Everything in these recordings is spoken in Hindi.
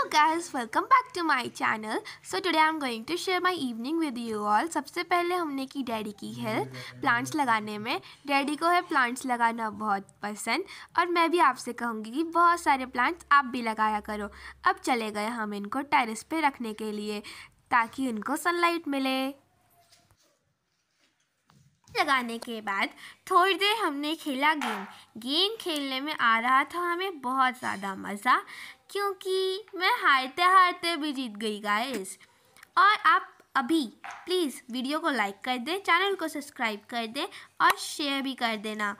hello guys welcome back to my channel so today I am going to share my evening with you all सबसे पहले हमने की डैडी की हेल्प प्लांट्स लगाने में डैडी को है प्लांट्स लगाना बहुत पसंद और मैं भी आपसे कहूँगी कि बहुत सारे प्लांट्स आप भी लगाया करो अब चले गए हम इनको टेरिस पे रखने के लिए ताकि इनको सनलाइट मिले लगाने के बाद थोड़ी देर हमने खेला गेम गेम खेलने में आ रहा था हमें बहुत ज़्यादा मज़ा क्योंकि मैं हारते हारते भी जीत गई गाइस और आप अभी प्लीज़ वीडियो को लाइक कर दें चैनल को सब्सक्राइब कर दें और शेयर भी कर देना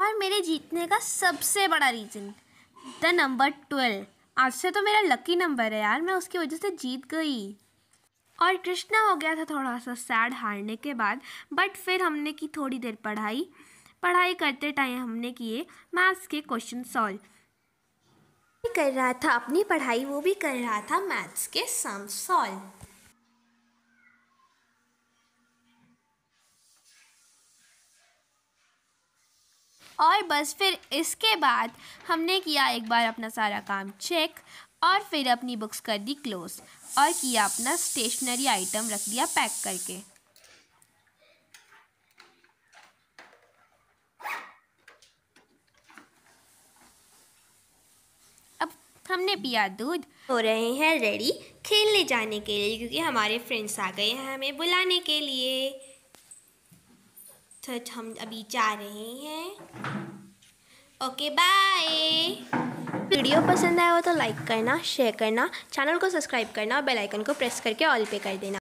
और मेरे जीतने का सबसे बड़ा रीज़न द नंबर ट्वेल्व आज से तो मेरा लकी नंबर है यार मैं उसकी वजह से जीत गई और कृष्णा हो गया था थोड़ा सा सैड हारने के बाद बट फिर हमने की थोड़ी देर पढ़ाई पढ़ाई करते टाइम हमने किए मैथ्स के क्वेश्चन सॉल्व कर रहा था अपनी पढ़ाई वो भी कर रहा था मैथ्स के सम सॉल्व और बस फिर इसके बाद हमने किया एक बार अपना सारा काम चेक और फिर अपनी बुक्स कर दी क्लोज और किया अपना स्टेशनरी आइटम रख दिया पैक करके अब हमने पिया दूध हो रहे हैं रेडी खेलने जाने के लिए क्योंकि हमारे फ्रेंड्स आ गए हैं हमें बुलाने के लिए तो हम अभी जा रहे हैं ओके बाय वीडियो पसंद आया हो तो लाइक करना शेयर करना चैनल को सब्सक्राइब करना बेल आइकन को प्रेस करके ऑल पे कर देना